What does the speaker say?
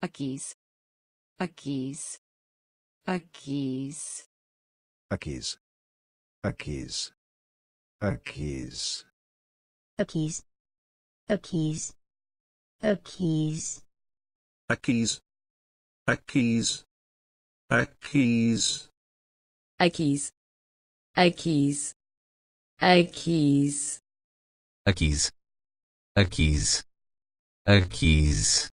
Aquis. Aquis. Aquis. Aquis. Aquis. Aquis. Aquis. Aquis. Aquis. Aquis. Aquis. Aquis. Aquis. Aquis. Aquis. Aquis. Aquis. Aquis.